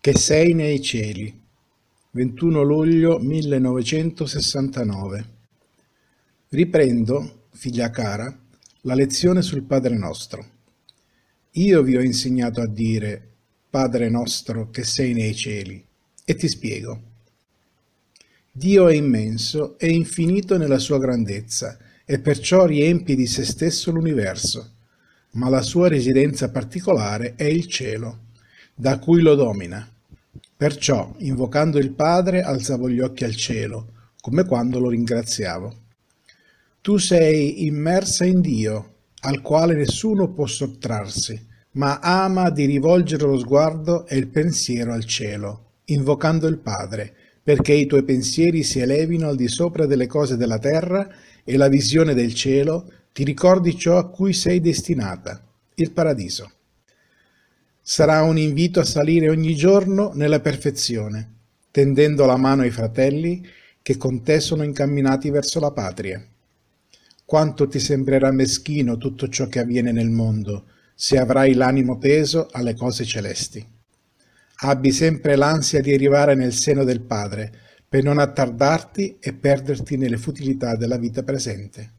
Che sei nei cieli, 21 luglio 1969. Riprendo, figlia cara, la lezione sul Padre nostro. Io vi ho insegnato a dire Padre nostro che sei nei cieli e ti spiego. Dio è immenso e infinito nella sua grandezza e perciò riempie di se stesso l'universo, ma la sua residenza particolare è il cielo da cui lo domina. Perciò, invocando il Padre, alzavo gli occhi al cielo, come quando lo ringraziavo. Tu sei immersa in Dio, al quale nessuno può sottrarsi, ma ama di rivolgere lo sguardo e il pensiero al cielo, invocando il Padre, perché i tuoi pensieri si elevino al di sopra delle cose della terra e la visione del cielo ti ricordi ciò a cui sei destinata, il paradiso sarà un invito a salire ogni giorno nella perfezione, tendendo la mano ai fratelli che con te sono incamminati verso la patria. Quanto ti sembrerà meschino tutto ciò che avviene nel mondo, se avrai l'animo teso alle cose celesti. Abbi sempre l'ansia di arrivare nel seno del Padre, per non attardarti e perderti nelle futilità della vita presente.